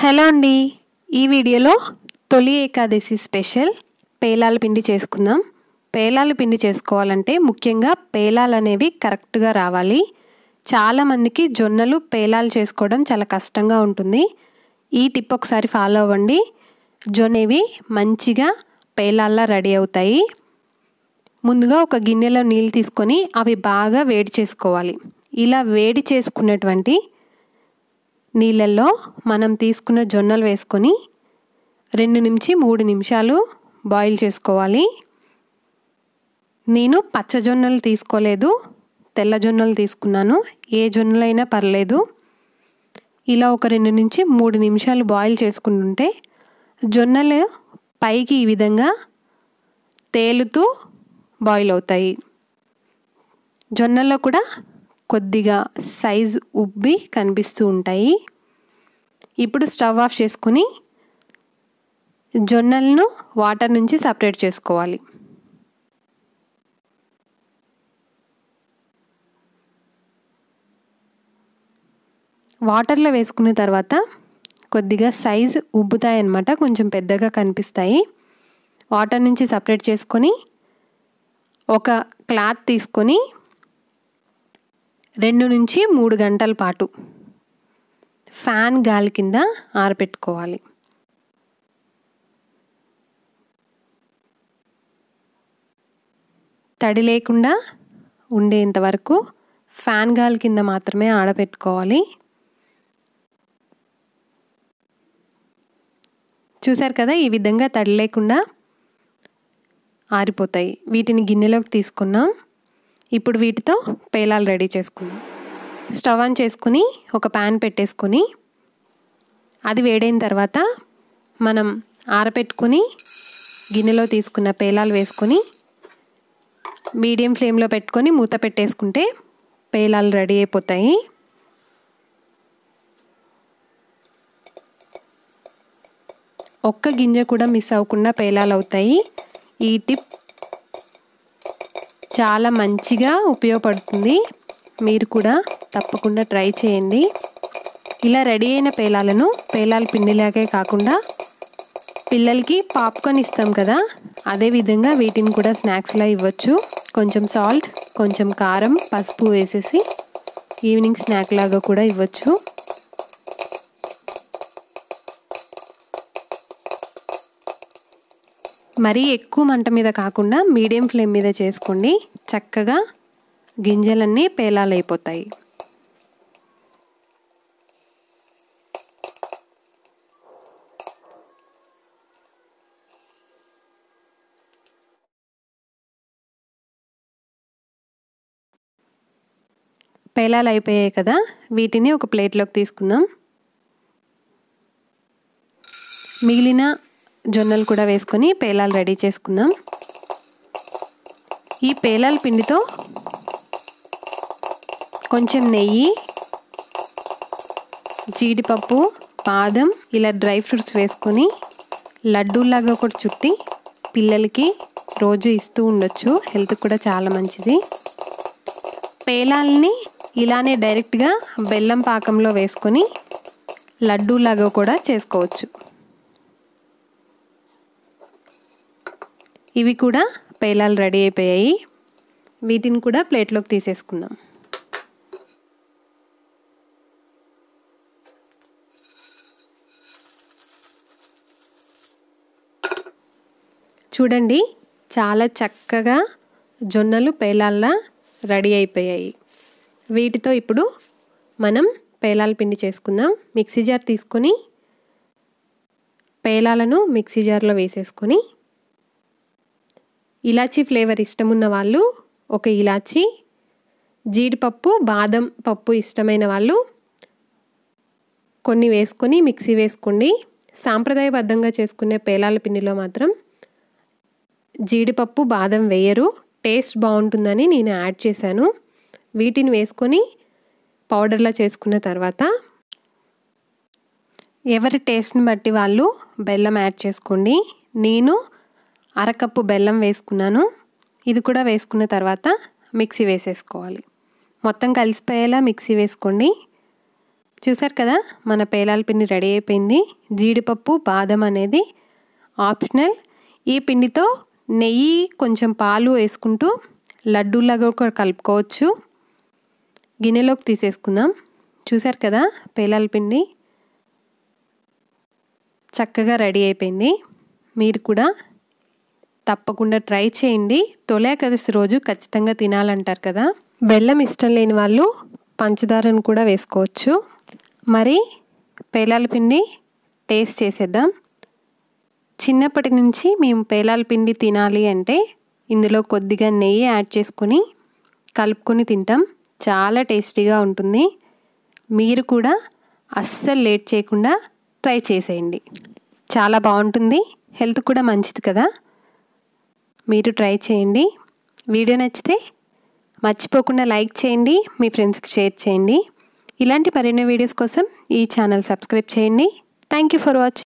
hello అండి ఈ వీడియోలో తొలి ఏకాదశి స్పెషల్ పేలాల పిండి చేసుకుందాం పేలాల పిండి చేసుకోవాలంటే ముఖ్యంగా పేలాలు అనేవి కరెక్ట్గా రావాలి చాలామందికి జొన్నలు పేలాలు చేసుకోవడం చాలా కష్టంగా ఉంటుంది ఈ టిప్ ఒకసారి ఫాలో అవ్వండి జొన్నవి మంచిగా పేలాల్లా రెడీ అవుతాయి ముందుగా ఒక గిన్నెలో నీళ్ళు తీసుకొని అవి బాగా వేడి చేసుకోవాలి ఇలా వేడి చేసుకున్నటువంటి నీళ్ళల్లో మనం తీసుకున్న జొన్నలు వేసుకొని రెండు నుంచి మూడు నిమిషాలు బాయిల్ చేసుకోవాలి నేను పచ్చ జొన్నలు తీసుకోలేదు తెల్ల జొన్నలు తీసుకున్నాను ఏ జొన్నలైనా పర్లేదు ఇలా ఒక రెండు నుంచి మూడు నిమిషాలు బాయిల్ చేసుకుంటుంటే జొన్నలు పైకి ఈ విధంగా తేలుతూ బాయిల్ అవుతాయి జొన్నల్లో కూడా కొద్దిగా సైజ్ ఉబ్బి కనిపిస్తూ ఉంటాయి ఇప్పుడు స్టవ్ ఆఫ్ చేసుకుని జొన్నలను వాటర్ నుంచి సపరేట్ చేసుకోవాలి వాటర్లో వేసుకున్న తర్వాత కొద్దిగా సైజ్ ఉబ్బుతాయి అన్నమాట కొంచెం పెద్దగా కనిపిస్తాయి వాటర్ నుంచి సపరేట్ చేసుకొని ఒక క్లాత్ తీసుకొని రెండు నుంచి మూడు గంటల పాటు ఫ్యాన్ గాలి కింద ఆరపెట్టుకోవాలి తడి లేకుండా ఉండేంత వరకు ఫ్యాన్ గాలి కింద మాత్రమే ఆడపెట్టుకోవాలి చూసారు కదా ఈ విధంగా తడి లేకుండా ఆరిపోతాయి వీటిని గిన్నెలోకి తీసుకున్నాం ఇప్పుడు వీటితో పేలాలు రెడీ చేసుకుందాం స్టవ్ ఆన్ చేసుకుని ఒక ప్యాన్ పెట్టేసుకుని అది వేడైన తర్వాత మనం ఆరపెట్టుకుని గిన్నెలో తీసుకున్న పేలాలు వేసుకొని మీడియం ఫ్లేమ్లో పెట్టుకొని మూత పెట్టేసుకుంటే పేలాలు రెడీ అయిపోతాయి ఒక్క గింజ కూడా మిస్ అవ్వకుండా పేలాలు అవుతాయి ఈ టిప్ చాలా మంచిగా ఉపయోగపడుతుంది మీరు కూడా తప్పకుండా ట్రై చేయండి ఇలా రెడీ అయిన పేలాలను పేలాల పిండిలాగే కాకుండా పిల్లలకి పాప్కార్న్ ఇస్తాం కదా అదేవిధంగా వీటిని కూడా స్నాక్స్లా ఇవ్వచ్చు కొంచెం సాల్ట్ కొంచెం కారం పసుపు వేసేసి ఈవినింగ్ స్నాక్ లాగా కూడా ఇవ్వచ్చు మరీ ఎక్కువ మంట మీద కాకుండా మీడియం ఫ్లేమ్ మీద చేసుకోండి చక్కగా గింజలన్నీ పేలాలైపోతాయి పేలాలు అయిపోయాయి కదా వీటిని ఒక ప్లేట్లోకి తీసుకుందాం మిగిలిన జొన్నలు కూడా వేసుకొని పేలాలు రెడీ చేసుకుందాం ఈ పేలాల పిండితో కొంచెం నెయ్యి జీడిపప్పు బాదం ఇలా డ్రై ఫ్రూట్స్ వేసుకొని లడ్డూలాగా కూడా చుట్టి పిల్లలకి రోజు ఇస్తూ ఉండొచ్చు హెల్త్ కూడా చాలా మంచిది పేలాల్ని ఇలానే డైరెక్ట్గా బెల్లం పాకంలో వేసుకొని లడ్డూలాగా కూడా చేసుకోవచ్చు ఇవి కూడా పేలాలు రెడీ అయిపోయాయి వీటిని కూడా ప్లేట్లోకి తీసేసుకుందాం చూడండి చాలా చక్కగా జొన్నలు పేలాల్లా రెడీ అయిపోయాయి వీటితో ఇప్పుడు మనం పేలాల పిండి చేసుకుందాం మిక్సీ జార్ తీసుకొని పేలాలను మిక్సీ జార్లో వేసేసుకొని ఇలాచీ ఫ్లేవర్ ఇష్టమున్న వాళ్ళు ఒక ఇలాచీ జీడిపప్పు బాదం పప్పు ఇష్టమైన వాళ్ళు కొన్ని వేసుకొని మిక్సీ వేసుకోండి సాంప్రదాయబద్ధంగా చేసుకునే పేలాల పిండిలో మాత్రం జీడిపప్పు బాదం వేయరు టేస్ట్ బాగుంటుందని నేను యాడ్ చేశాను వీటిని వేసుకొని పౌడర్లా చేసుకున్న తర్వాత ఎవరి టేస్ట్ని బట్టి వాళ్ళు బెల్లం యాడ్ చేసుకోండి నేను అరకప్పు బెల్లం వేసుకున్నాను ఇది కూడా వేసుకున్న తర్వాత మిక్సీ వేసేసుకోవాలి మొత్తం కలిసిపోయేలా మిక్సీ వేసుకోండి చూసారు కదా మన పేలాల పిండి రెడీ అయిపోయింది జీడిపప్పు బాదం అనేది ఆప్షనల్ ఈ పిండితో నెయ్యి కొంచెం పాలు వేసుకుంటూ లడ్డూలాగా ఒక కలుపుకోవచ్చు గిన్నెలోకి తీసేసుకుందాం చూసారు కదా పేలాల పిండి చక్కగా రెడీ అయిపోయింది మీరు కూడా తప్పకుండా ట్రై చేయండి తొలే ఏకాదశి రోజు ఖచ్చితంగా తినాలంటారు కదా బెల్లం ఇష్టం లేని వాళ్ళు పంచదారను కూడా వేసుకోవచ్చు మరి పేలాల పిండి టేస్ట్ చేసేద్దాం చిన్నప్పటి నుంచి మేము పేలాల పిండి తినాలి అంటే ఇందులో కొద్దిగా నెయ్యి యాడ్ చేసుకుని కలుపుకొని తింటాం చాలా టేస్టీగా ఉంటుంది మీరు కూడా అస్సలు లేట్ చేయకుండా ట్రై చేసేయండి చాలా బాగుంటుంది హెల్త్ కూడా మంచిది కదా మీరు ట్రై చేయండి వీడియో నచ్చితే మర్చిపోకుండా లైక్ చేయండి మీ ఫ్రెండ్స్కి షేర్ చేయండి ఇలాంటి మరిన్ని వీడియోస్ కోసం ఈ ఛానల్ సబ్స్క్రైబ్ చేయండి థ్యాంక్ యూ ఫర్ వాచింగ్